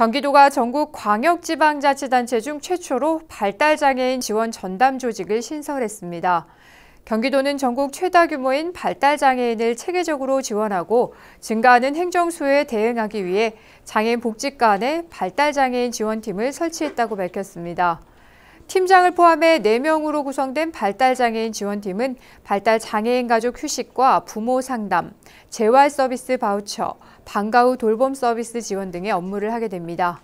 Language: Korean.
경기도가 전국 광역지방자치단체 중 최초로 발달장애인 지원 전담 조직을 신설했습니다. 경기도는 전국 최다 규모인 발달장애인을 체계적으로 지원하고 증가하는 행정수요에 대응하기 위해 장애인 복지관에 발달장애인 지원팀을 설치했다고 밝혔습니다. 팀장을 포함해 4명으로 구성된 발달장애인 지원팀은 발달장애인 가족 휴식과 부모 상담, 재활 서비스 바우처, 방과 후 돌봄 서비스 지원 등의 업무를 하게 됩니다.